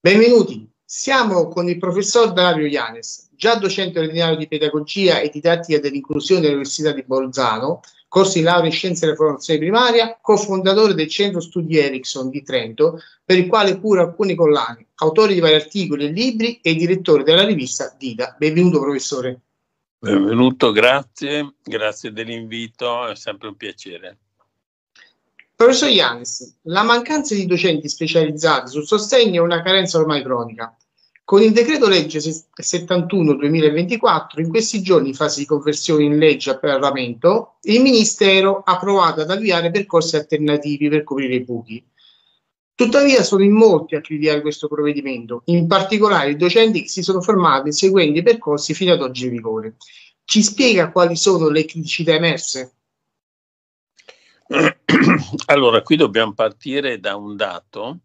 Benvenuti, siamo con il professor Dario Ianes, già docente ordinario di pedagogia e didattica dell'inclusione dell'Università di Bolzano, corsi di laurea in scienze della formazione primaria, cofondatore del Centro Studi Ericsson di Trento, per il quale cura alcuni collani, autore di vari articoli e libri e direttore della rivista Dida. Benvenuto professore. Benvenuto, grazie, grazie dell'invito, è sempre un piacere. Professor Ianes, la mancanza di docenti specializzati sul sostegno è una carenza ormai cronica. Con il decreto legge 71-2024, in questi giorni in fase di conversione in legge al Parlamento, il Ministero ha provato ad avviare percorsi alternativi per coprire i buchi. Tuttavia sono in molti a criticare questo provvedimento, in particolare i docenti che si sono formati seguendo i percorsi fino ad oggi in vigore. Ci spiega quali sono le criticità emerse? Allora, qui dobbiamo partire da un dato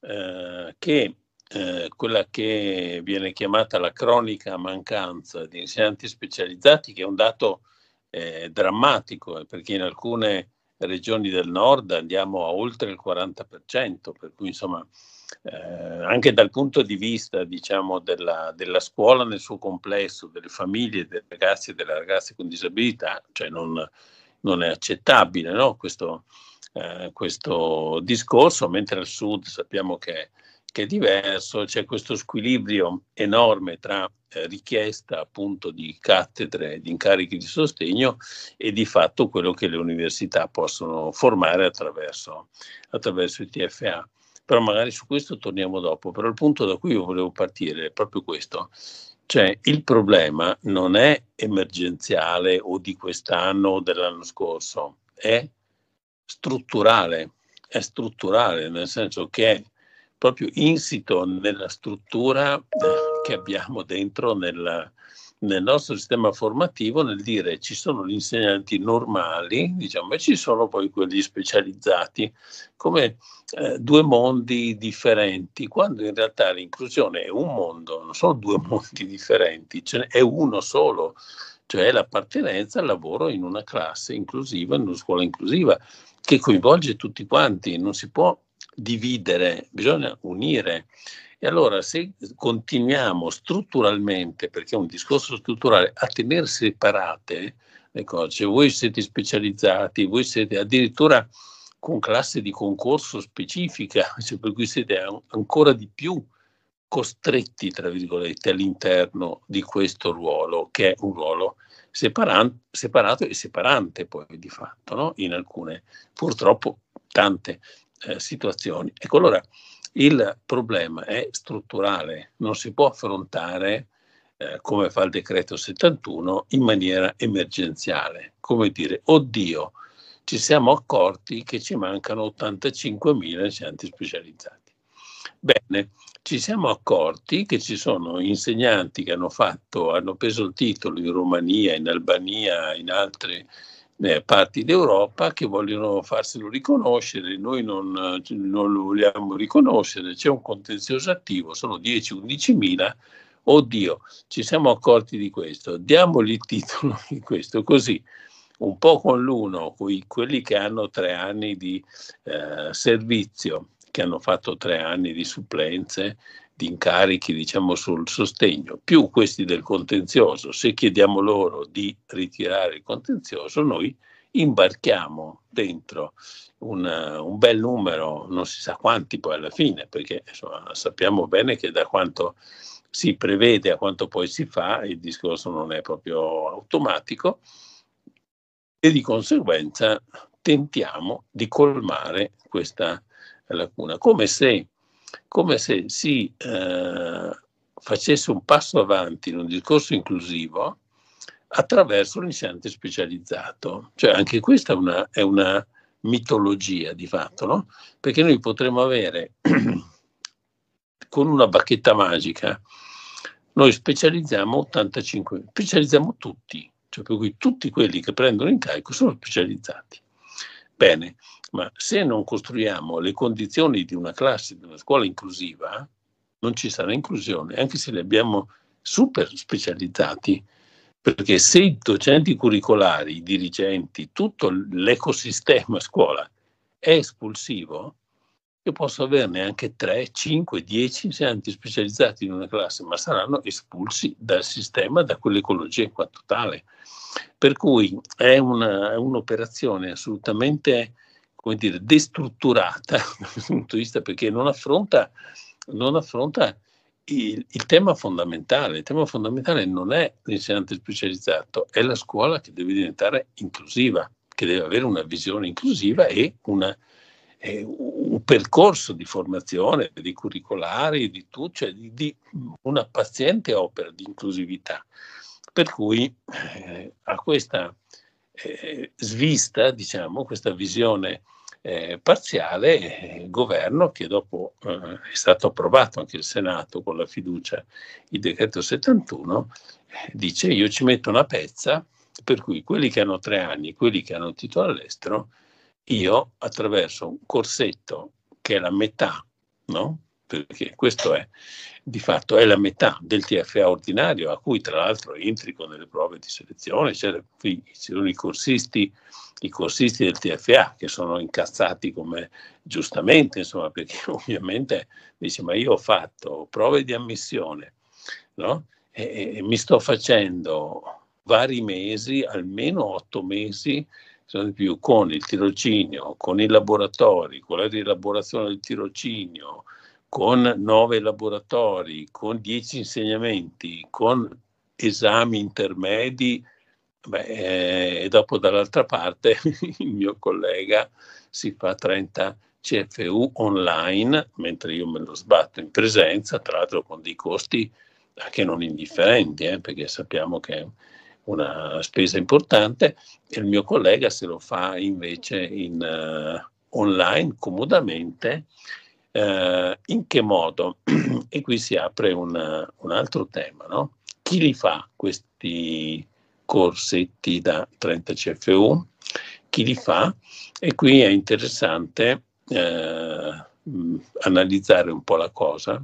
eh, che eh, quella che viene chiamata la cronica mancanza di insegnanti specializzati, che è un dato eh, drammatico, eh, perché in alcune regioni del nord andiamo a oltre il 40%, per cui insomma eh, anche dal punto di vista diciamo, della, della, scuola nel suo complesso, delle famiglie, dei ragazzi e delle ragazze con disabilità, cioè non, non è accettabile no? questo, eh, questo, discorso, mentre al sud sappiamo che, che, è diverso, c'è questo squilibrio enorme tra eh, richiesta appunto di cattedre, di incarichi di sostegno e di fatto quello che le università possono formare attraverso, attraverso i TFA però magari su questo torniamo dopo. Però il punto da cui io volevo partire è proprio questo. Cioè, il problema non è emergenziale o di quest'anno o dell'anno scorso, è strutturale, è strutturale nel senso che è proprio insito nella struttura che abbiamo dentro nella, nel nostro sistema formativo nel dire ci sono gli insegnanti normali, diciamo, e ci sono poi quelli specializzati, come eh, due mondi differenti, quando in realtà l'inclusione è un mondo, non sono due mondi differenti, cioè è uno solo, cioè l'appartenenza al lavoro in una classe inclusiva, in una scuola inclusiva, che coinvolge tutti quanti, non si può dividere, bisogna unire. E allora se continuiamo strutturalmente, perché è un discorso strutturale, a tenere separate le ecco, cose, cioè, voi siete specializzati, voi siete addirittura con classe di concorso specifica, cioè per cui siete an- ancora di più costretti, tra virgolette, all'interno di questo ruolo, che è un ruolo separan- separato e separante poi di fatto, no? in alcune, purtroppo tante eh, situazioni. Ecco, allora il problema è strutturale, non si può affrontare eh, come fa il decreto 71 in maniera emergenziale, come dire, oddio, ci siamo accorti che ci mancano 85.000 insegnanti specializzati. Bene, ci siamo accorti che ci sono insegnanti che hanno fatto, hanno preso il titolo in Romania, in Albania, in altre eh, parti d'Europa che vogliono farselo riconoscere, noi non, eh, non, lo vogliamo riconoscere, c'è un contenzioso attivo, sono 10-11 mila, oddio, ci siamo accorti di questo, diamogli il titolo di questo, così un po' con l'uno, quelli che hanno tre anni di eh, servizio, che hanno fatto tre anni di supplenze di incarichi diciamo, sul sostegno, più questi del contenzioso. Se chiediamo loro di ritirare il contenzioso, noi imbarchiamo dentro una, un bel numero, non si sa quanti poi alla fine, perché insomma, sappiamo bene che da quanto si prevede a quanto poi si fa, il discorso non è proprio automatico e di conseguenza tentiamo di colmare questa lacuna, come se come se si eh, facesse un passo avanti in un discorso inclusivo attraverso l'insegnante specializzato. Cioè anche questa è una, è una mitologia di fatto, no? perché noi potremmo avere con una bacchetta magica, noi specializziamo 85, specializziamo tutti, cioè per cui tutti quelli che prendono incarico sono specializzati. Bene, ma se non costruiamo le condizioni di una classe, di una scuola inclusiva, non ci sarà inclusione, anche se li abbiamo super specializzati, perché se i docenti curricolari, i dirigenti, tutto l'ecosistema scuola è espulsivo, io posso averne anche 3, 5, 10 insegnanti specializzati in una classe, ma saranno espulsi dal sistema, da quell'ecologia in quanto tale. Per cui è, una, è un'operazione assolutamente come dire, destrutturata dal punto di vista perché non affronta, non affronta il, il, tema fondamentale. Il tema fondamentale non è l'insegnante specializzato, è la scuola che deve diventare inclusiva, che deve avere una visione inclusiva e una, eh, un percorso di formazione, di curricolari, di tutto, cioè di, di una paziente opera di inclusività. Per cui eh, a questa eh, svista, diciamo, questa visione eh, parziale governo che dopo eh, è stato approvato anche il Senato con la fiducia, il decreto 71, dice io ci metto una pezza per cui quelli che hanno tre anni, quelli che hanno un titolo all'estero, io attraverso un corsetto che è la metà, no? perché questo è di fatto è la metà del TFA ordinario, a cui tra l'altro intrico nelle prove di selezione, cioè, ci sono i corsisti, i corsisti del TFA che sono incazzati come giustamente, insomma, perché ovviamente dice ma io ho fatto prove di ammissione, no? e, e mi sto facendo vari mesi, almeno otto mesi, sono di più, con il tirocinio, con i laboratori, con la rielaborazione del tirocinio, con nove laboratori, con dieci insegnamenti, con esami intermedi, beh, eh, e dopo dall'altra parte il mio collega si fa 30 CFU online, mentre io me lo sbatto in presenza, tra l'altro con dei costi anche non indifferenti, eh, perché sappiamo che è una spesa importante, e il mio collega se lo fa invece in, uh, online comodamente eh, in che modo, e qui si apre una, un altro tema, no? chi li fa questi corsetti da 30 CFU, chi li fa e qui è interessante eh, mm, analizzare un po' la cosa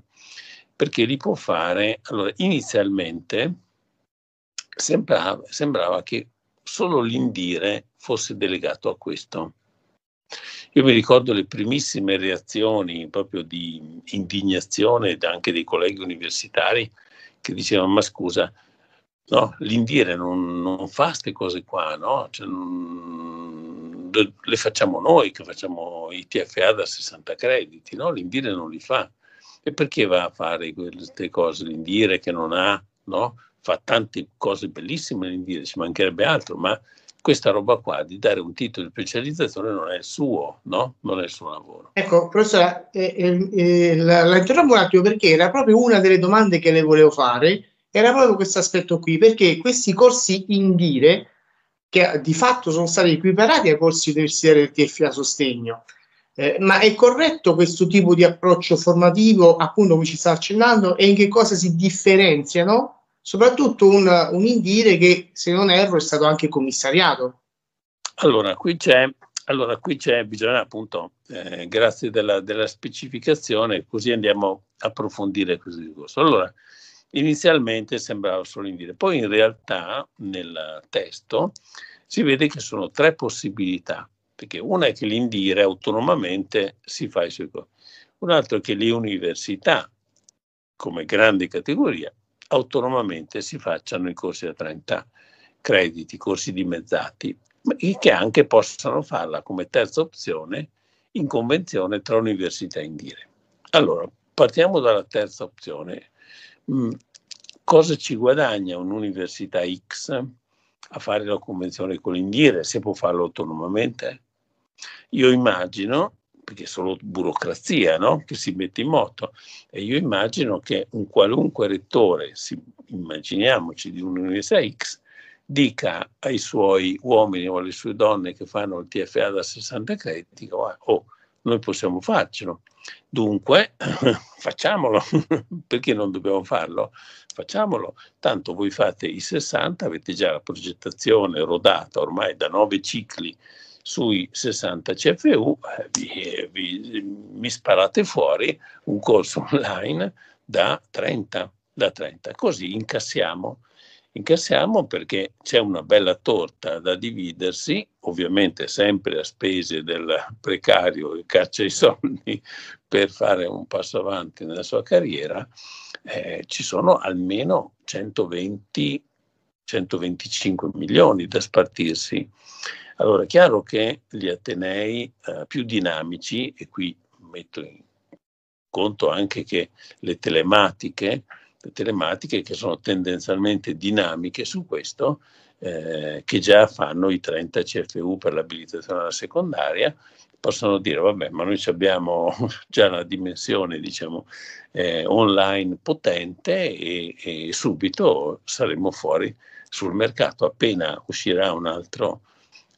perché li può fare, allora inizialmente sembrava, sembrava che solo l'indire fosse delegato a questo, io mi ricordo le primissime reazioni proprio di indignazione anche dei colleghi universitari che dicevano ma scusa, no, l'Indire non, non fa queste cose qua, no? Cioè, non, le facciamo noi che facciamo i TFA da 60 crediti, no? l'Indire non li fa. E perché va a fare queste cose? L'Indire che non ha, no? fa tante cose bellissime l'Indire, ci mancherebbe altro, ma questa roba qua di dare un titolo di specializzazione non è il suo, no? Non è il suo lavoro. Ecco, professore, eh, eh, eh, la, la interrompo un attimo perché era proprio una delle domande che le volevo fare, era proprio questo aspetto qui, perché questi corsi in dire, che di fatto sono stati equiparati ai corsi universitari del TFA Sostegno, eh, ma è corretto questo tipo di approccio formativo, appunto come ci sta accennando, e in che cosa si differenziano? soprattutto un, un indire che, se non erro, è stato anche commissariato. Allora, qui c'è, allora, qui c'è bisogna appunto, eh, grazie della, della, specificazione, così andiamo a approfondire questo discorso. Allora, inizialmente sembrava solo indire, poi in realtà nel testo si vede che sono tre possibilità, perché una è che l'indire autonomamente si fa i suoi corsi, un'altra è che le università, come grande categoria, autonomamente si facciano i corsi da 30 crediti, corsi dimezzati, e che anche possano farla come terza opzione in convenzione tra università in dire. Allora, partiamo dalla terza opzione. Mm, cosa ci guadagna un'università X a fare la convenzione con l'Indire se può farlo autonomamente? Io immagino perché è solo burocrazia no? che si mette in moto. E io immagino che un qualunque rettore, si, immaginiamoci di un'università X, dica ai suoi uomini o alle sue donne che fanno il TFA da 60 crediti, oh, oh, noi possiamo farcelo. Dunque, facciamolo, perché non dobbiamo farlo? Facciamolo, tanto voi fate i 60, avete già la progettazione rodata ormai da nove cicli sui 60 CFU eh, vi, vi, mi sparate fuori un corso online da 30, da 30. così incassiamo. Incassiamo perché c'è una bella torta da dividersi, ovviamente sempre a spese del precario che caccia i soldi per fare un passo avanti nella sua carriera, eh, ci sono almeno 120, 125 milioni da spartirsi. Allora, è chiaro che gli atenei eh, più dinamici, e qui metto in conto anche che le telematiche, le telematiche che sono tendenzialmente dinamiche su questo, eh, che già fanno i 30 CFU per l'abilitazione alla secondaria, possono dire, vabbè, ma noi abbiamo già la dimensione, diciamo, eh, online potente e, e, subito saremo fuori sul mercato. Appena uscirà un altro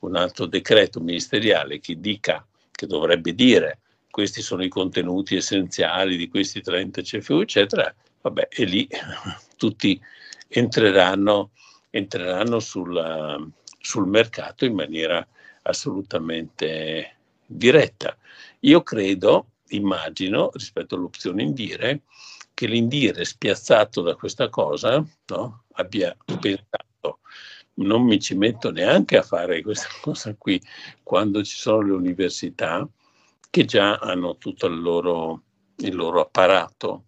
un altro decreto ministeriale che dica, che dovrebbe dire questi sono i contenuti essenziali di questi 30 CFU, eccetera, vabbè, e lì tutti entreranno, entreranno sulla, sul mercato in maniera assolutamente diretta. Io credo, immagino, rispetto all'opzione indire, che l'indire spiazzato da questa cosa no, abbia pensato non mi ci metto neanche a fare questa cosa qui quando ci sono le università che già hanno tutto il loro, il loro apparato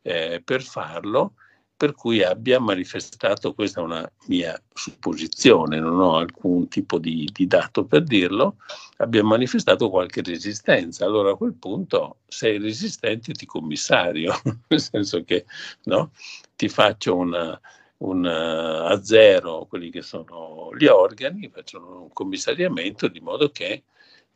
eh, per farlo, per cui abbia manifestato, questa è una mia supposizione, non ho alcun tipo di, di dato per dirlo, abbia manifestato qualche resistenza. Allora a quel punto sei resistente ti commissario, nel senso che no, ti faccio una, un, eh, a zero quelli che sono gli organi, facciano un commissariamento di modo che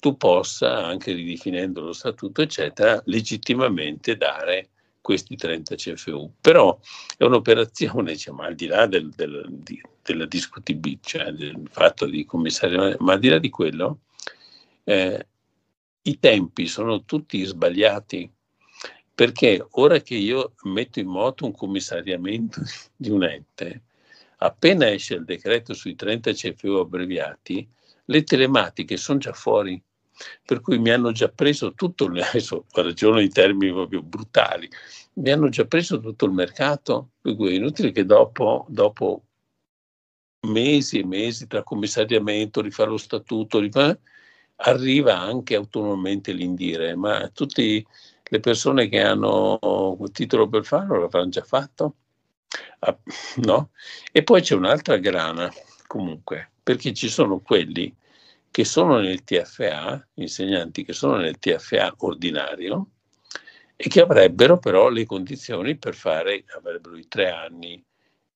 tu possa, anche ridefinendo lo statuto, eccetera, legittimamente dare questi 30 CFU. Però è un'operazione, diciamo, al di là del, del, di, della discutibilità, cioè del fatto di commissariamento, ma al di là di quello, eh, i tempi sono tutti sbagliati perché ora che io metto in moto un commissariamento di un ente, appena esce il decreto sui 30 CFU abbreviati, le telematiche sono già fuori. Per cui mi hanno già preso tutto, il, adesso ragiono in termini proprio brutali, mi hanno già preso tutto il mercato, per cui è inutile che dopo, dopo mesi e mesi tra commissariamento, rifare lo statuto, rifare, arriva anche autonomamente l'indire, ma tutti le persone che hanno un titolo per farlo l'avranno già fatto? Ah, no? E poi c'è un'altra grana, comunque, perché ci sono quelli che sono nel TFA, insegnanti che sono nel TFA ordinario e che avrebbero però le condizioni per fare, avrebbero i tre anni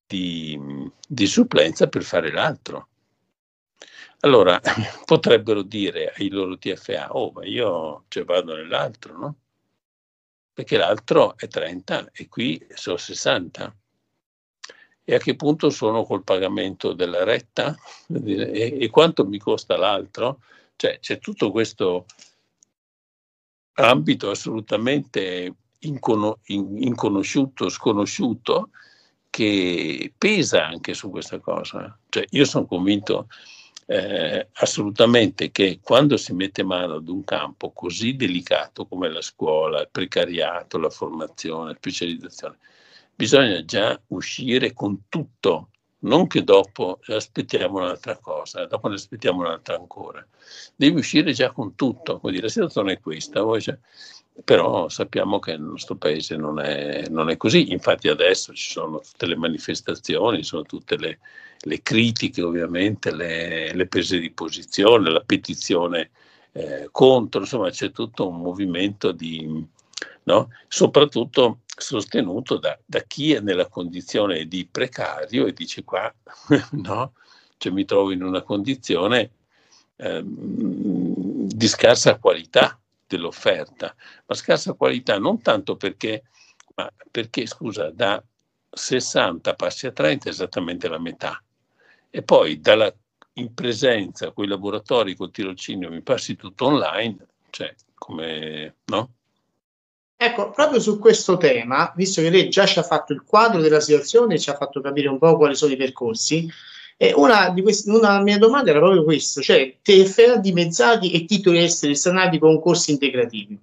di, di supplenza per fare l'altro. Allora, potrebbero dire ai loro TFA, oh, ma io cioè, vado nell'altro, no? perché l'altro è 30 e qui sono 60. E a che punto sono col pagamento della retta? E, e quanto mi costa l'altro? Cioè c'è tutto questo ambito assolutamente incono- inconosciuto, sconosciuto, che pesa anche su questa cosa. Cioè, io sono convinto eh, assolutamente che quando si mette mano ad un campo così delicato come la scuola, il precariato, la formazione, la specializzazione, bisogna già uscire con tutto, non che dopo aspettiamo un'altra cosa, dopo ne aspettiamo un'altra ancora. Devi uscire già con tutto, quindi la situazione è questa. Voi, cioè, però sappiamo che nel nostro paese non è, non è, così, infatti adesso ci sono tutte le manifestazioni, sono tutte le, le critiche ovviamente, le, le, prese di posizione, la petizione eh, contro, insomma c'è tutto un movimento di, no? soprattutto sostenuto da, da, chi è nella condizione di precario e dice qua, no? cioè mi trovo in una condizione eh, di scarsa qualità dell'offerta, ma scarsa qualità non tanto perché, ma perché scusa, da 60 passi a 30 è esattamente la metà. E poi dalla, in presenza con i laboratori, col tirocinio, mi passi tutto online, cioè come no? Ecco, proprio su questo tema, visto che lei già ci ha fatto il quadro della situazione, ci ha fatto capire un po' quali sono i percorsi, e una, di queste, una mia domanda era proprio questa, cioè TFA dimezzati e titoli esteri sanati con corsi integrativi.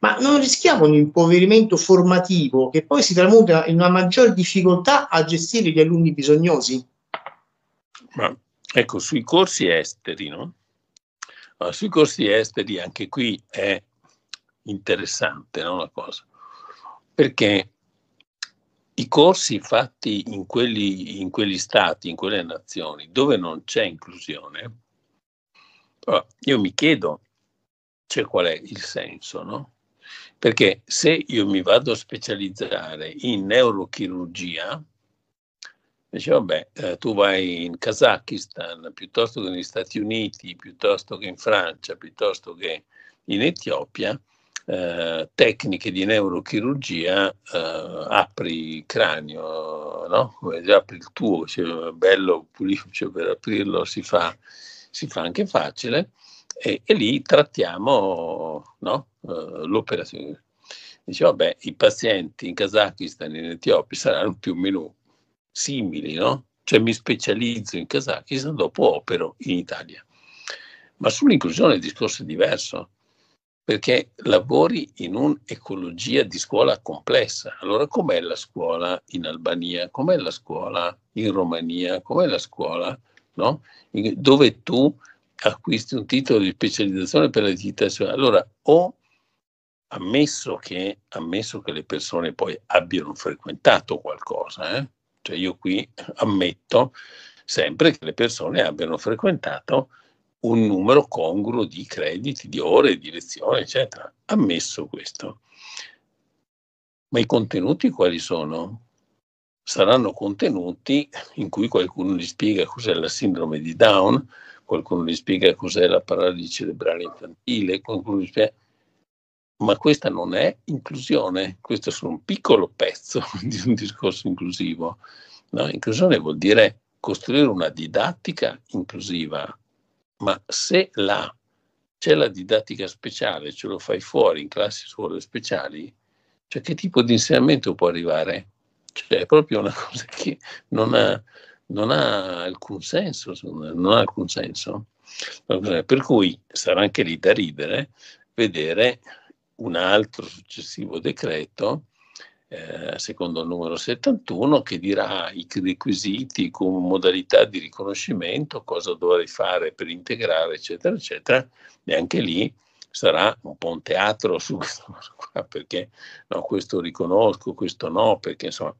Ma non rischiamo un impoverimento formativo che poi si tramuta in una maggior difficoltà a gestire gli alunni bisognosi? Ma, ecco, sui corsi esteri, no? Ma sui corsi esteri anche qui è interessante no, la cosa, perché i corsi fatti in quelli, in quegli stati, in quelle nazioni dove non c'è inclusione, io mi chiedo cioè, qual è il senso, no? Perché se io mi vado a specializzare in neurochirurgia, dice vabbè, eh, tu vai in Kazakistan piuttosto che negli Stati Uniti, piuttosto che in Francia, piuttosto che in Etiopia, eh, tecniche di neurochirurgia, eh, apri il cranio, no? Come già apri il tuo, cioè, bello, pulito, cioè, per aprirlo si fa, si fa anche facile, e, e lì trattiamo no? eh, l'operazione. Dice, vabbè, i pazienti in Kazakistan e in Etiopia saranno più o meno simili, no? Cioè mi specializzo in Kazakistan, dopo opero in Italia. Ma sull'inclusione il discorso è diverso perché lavori in un'ecologia di scuola complessa. Allora com'è la scuola in Albania? Com'è la scuola in Romania? Com'è la scuola no? dove tu acquisti un titolo di specializzazione per la digitazione? Allora o ammesso che, ammesso che le persone poi abbiano frequentato qualcosa, eh? cioè io qui ammetto sempre che le persone abbiano frequentato un numero congruo di crediti, di ore, di lezioni, eccetera. Ammesso questo. Ma i contenuti quali sono? Saranno contenuti in cui qualcuno gli spiega cos'è la sindrome di Down, qualcuno gli spiega cos'è la paralisi cerebrale infantile, qualcuno gli spiega... Ma questa non è inclusione, questo è solo un piccolo pezzo di un discorso inclusivo. No, inclusione vuol dire costruire una didattica inclusiva, ma se là c'è la didattica speciale, ce lo fai fuori in classi scuole speciali, cioè che tipo di insegnamento può arrivare? Cioè è proprio una cosa che non ha, non ha alcun senso, non ha alcun senso. Per cui sarà anche lì da ridere vedere un altro successivo decreto eh, secondo il numero 71, che dirà i requisiti come modalità di riconoscimento, cosa dovrei fare per integrare, eccetera, eccetera, e anche lì sarà un po' un teatro su questo qua, perché no, questo riconosco, questo no, perché insomma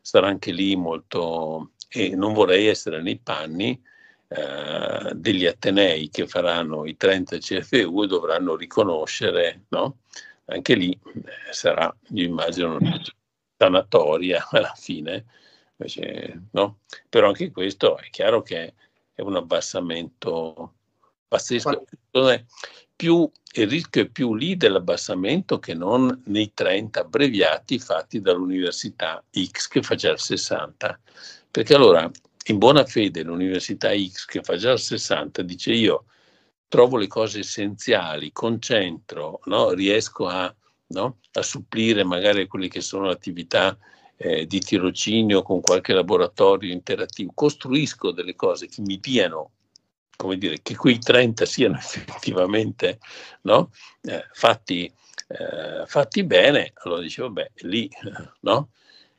sarà anche lì molto... e non vorrei essere nei panni eh, degli Atenei che faranno i 30 CFU e dovranno riconoscere, no? anche lì eh, sarà, io immagino, una sanatoria alla fine, invece, no? però anche questo è chiaro che è un abbassamento pazzesco. Più, il rischio è più lì dell'abbassamento che non nei 30 abbreviati fatti dall'università X che fa già il 60. Perché allora, in buona fede, l'università X che fa già il 60 dice io trovo le cose essenziali, concentro, no? riesco a, no? a, supplire magari quelle che sono attività eh, di tirocinio con qualche laboratorio interattivo, costruisco delle cose che mi diano, come dire, che quei 30 siano effettivamente no? eh, fatti, eh, fatti, bene, allora dicevo, beh, lì no?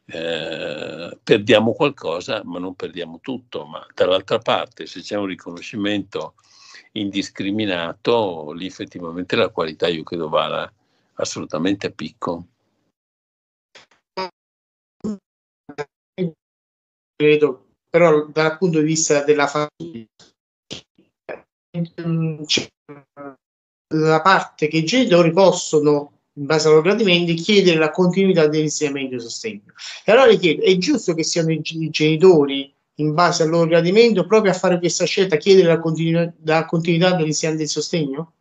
Eh, perdiamo qualcosa, ma non perdiamo tutto. Ma dall'altra parte, se c'è un riconoscimento indiscriminato, lì effettivamente la qualità io credo vada assolutamente a picco. Credo, però dal punto di vista della famiglia, la parte che i genitori possono in base ai loro gradimenti, chiedere la continuità dell'insegnamento e sostegno. E allora le chiedo, è giusto che siano i genitori in base al loro gradimento, proprio a fare questa scelta, chiedere la, continu- la continuità dell'insieme del sostegno?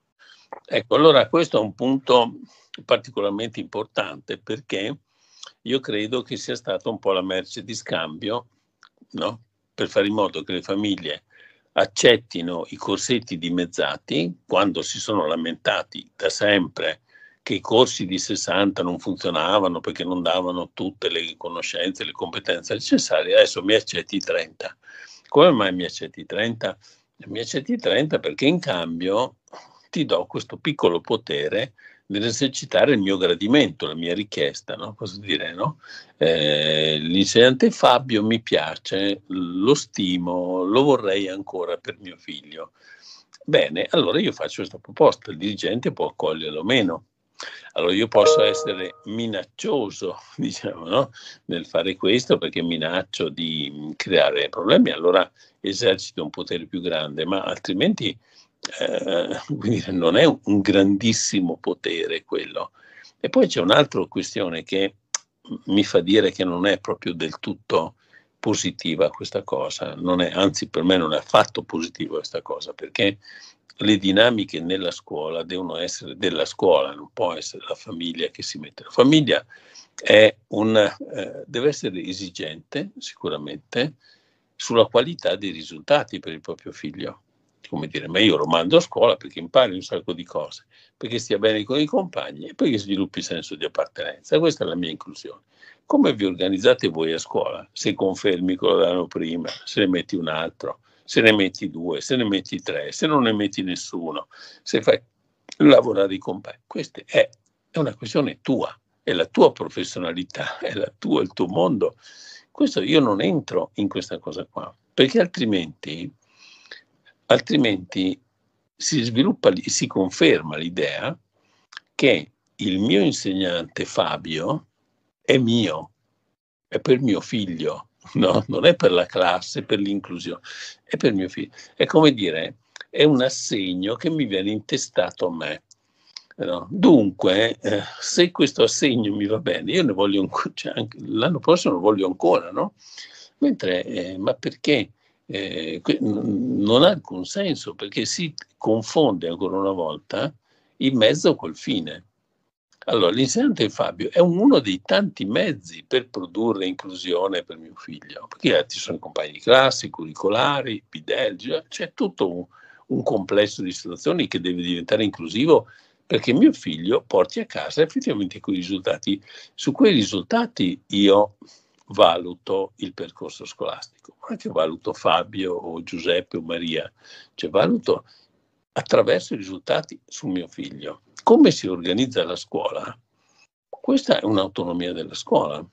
Ecco, allora questo è un punto particolarmente importante perché io credo che sia stata un po' la merce di scambio no? per fare in modo che le famiglie accettino i corsetti dimezzati quando si sono lamentati da sempre che i corsi di 60 non funzionavano perché non davano tutte le conoscenze, le competenze necessarie, adesso mi accetti 30. Come mai mi accetti 30? Mi accetti 30 perché in cambio ti do questo piccolo potere nell'esercitare il mio gradimento, la mia richiesta, no? posso dire, no? Eh, l'insegnante Fabio mi piace, lo stimo, lo vorrei ancora per mio figlio. Bene, allora io faccio questa proposta, il dirigente può accoglierlo o meno. Allora io posso essere minaccioso, diciamo, no? nel fare questo perché minaccio di mm, creare problemi, allora esercito un potere più grande, ma altrimenti eh, non è un grandissimo potere quello. E poi c'è un'altra questione che mi fa dire che non è proprio del tutto positiva questa cosa, è, anzi per me non è affatto positiva questa cosa, perché le dinamiche nella scuola devono essere della scuola, non può essere la famiglia che si mette. La famiglia una, eh, deve essere esigente sicuramente sulla qualità dei risultati per il proprio figlio come dire, ma io lo mando a scuola perché impari un sacco di cose, perché stia bene con i compagni e perché sviluppi il senso di appartenenza. Questa è la mia inclusione. Come vi organizzate voi a scuola? Se confermi quello dell'anno prima, se ne metti un altro, se ne metti due, se ne metti tre, se non ne metti nessuno, se fai lavorare i compagni. Questa è, è una questione tua, è la tua professionalità, è la tua, il tuo mondo. Questo io non entro in questa cosa qua, perché altrimenti altrimenti si sviluppa e si conferma l'idea che il mio insegnante Fabio è mio, è per mio figlio, no? non è per la classe, per l'inclusione, è per mio figlio. È come dire, è un assegno che mi viene intestato a me. No? Dunque, eh, se questo assegno mi va bene, io ne voglio cioè, anche, l'anno prossimo lo voglio ancora, no? Mentre, eh, ma perché? eh, non ha alcun senso perché si confonde ancora una volta il mezzo col fine. Allora, l'insegnante Fabio è uno dei tanti mezzi per produrre inclusione per mio figlio, perché ci sono compagni di classe, curricolari, bidelgi, c'è tutto un, un complesso di situazioni che deve diventare inclusivo perché mio figlio porti a casa effettivamente quei risultati. Su quei risultati io valuto il percorso scolastico, ma anche valuto Fabio o Giuseppe o Maria, cioè valuto attraverso i risultati sul mio figlio. Come si organizza la scuola? Questa è un'autonomia della scuola.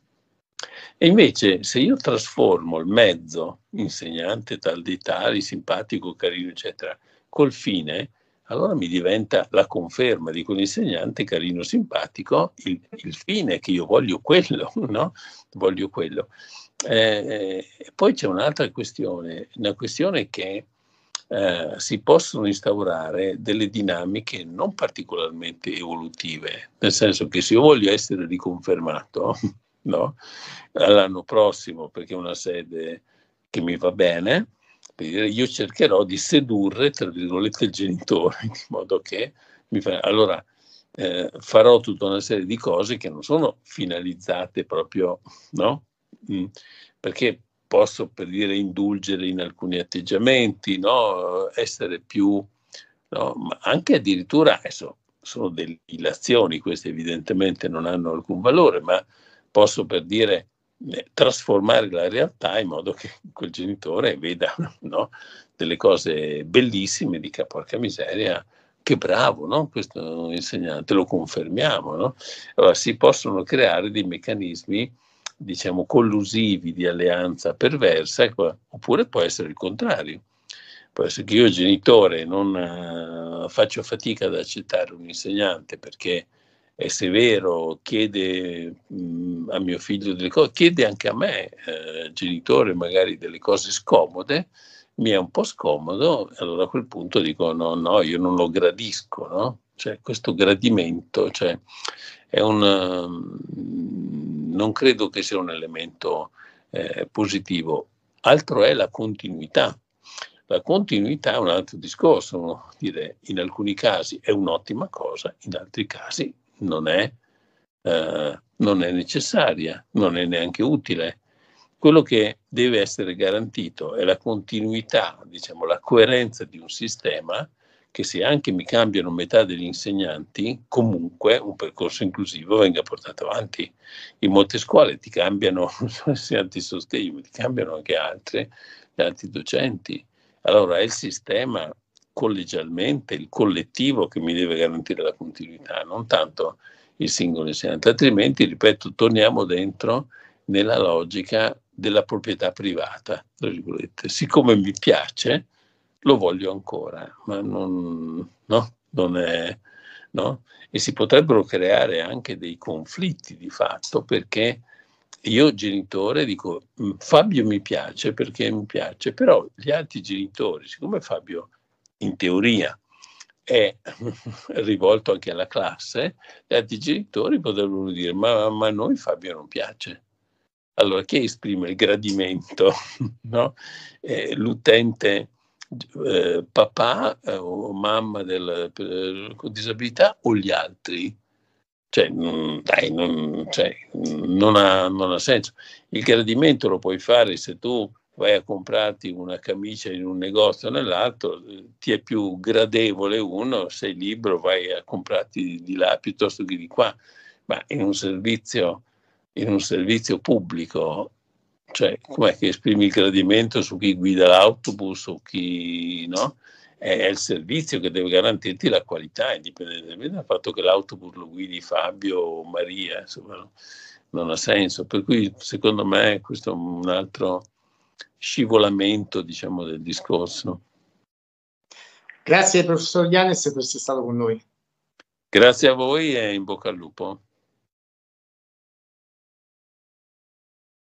E invece se io trasformo il mezzo, insegnante tal di tali, simpatico, carino, eccetera, col fine, allora mi diventa la conferma di quell'insegnante carino, simpatico, il, il fine che io voglio quello, no? Voglio quello. Eh, eh, poi c'è un'altra questione, una questione che eh, si possono instaurare delle dinamiche non particolarmente evolutive, nel senso che se io voglio essere riconfermato no? all'anno prossimo perché è una sede che mi va bene, eh, io cercherò di sedurre, tra virgolette, il genitore, in modo che mi fa... Allora, eh, farò tutta una serie di cose che non sono finalizzate proprio, no? Mm, perché posso, per dire, indulgere in alcuni atteggiamenti, no? Essere più... No? Ma anche addirittura, adesso sono delle illazioni, queste evidentemente non hanno alcun valore, ma posso per dire trasformare la realtà in modo che quel genitore veda no? delle cose bellissime, dica porca miseria, che bravo no? questo insegnante, lo confermiamo. No? Allora, si possono creare dei meccanismi diciamo collusivi di alleanza perversa, ecco, oppure può essere il contrario. Può essere che io genitore non uh, faccio fatica ad accettare un insegnante perché è severo, chiede mh, mm, a mio figlio delle cose, chiede anche a me, eh, genitore, magari delle cose scomode, mi è un po' scomodo, allora a quel punto dico no, no, io non lo gradisco, no? Cioè, questo gradimento cioè, è un, um, non credo che sia un elemento eh, positivo. Altro è la continuità. La continuità è un altro discorso, dire, in alcuni casi è un'ottima cosa, in altri casi non è, eh, non è necessaria, non è neanche utile. Quello che deve essere garantito è la continuità, diciamo, la coerenza di un sistema che se anche mi cambiano metà degli insegnanti, comunque un percorso inclusivo venga portato avanti. In molte scuole ti cambiano insegnanti sostegno, ti cambiano anche altri, altri docenti. Allora è il sistema collegialmente il collettivo che mi deve garantire la continuità, non tanto il singolo insegnante, altrimenti, ripeto, torniamo dentro nella logica della proprietà privata, Siccome mi piace, lo voglio ancora, ma non, no, non è... No? E si potrebbero creare anche dei conflitti di fatto perché io genitore dico mm, Fabio mi piace perché mi piace, però gli altri genitori, siccome Fabio in teoria è rivolto anche alla classe, gli altri genitori potrebbero dire ma, a noi Fabio non piace. Allora chi esprime il gradimento? No? Eh, l'utente eh, papà eh, o mamma del, per, eh, con disabilità o gli altri? Cioè, non, dai, non, cioè, non, ha, non ha senso. Il gradimento lo puoi fare se tu vai a comprarti una camicia in un negozio o nell'altro, ti è più gradevole uno, sei libero, vai a comprarti di là piuttosto che di qua, ma in un servizio, in un servizio pubblico, cioè com'è che esprimi il gradimento su chi guida l'autobus o chi no? È il servizio che deve garantirti la qualità, indipendentemente dal fatto che l'autobus lo guidi Fabio o Maria, insomma, non ha senso. Per cui secondo me questo è un altro scivolamento diciamo, del discorso. Grazie professor Ianes per essere stato con noi. Grazie a voi e in bocca al lupo.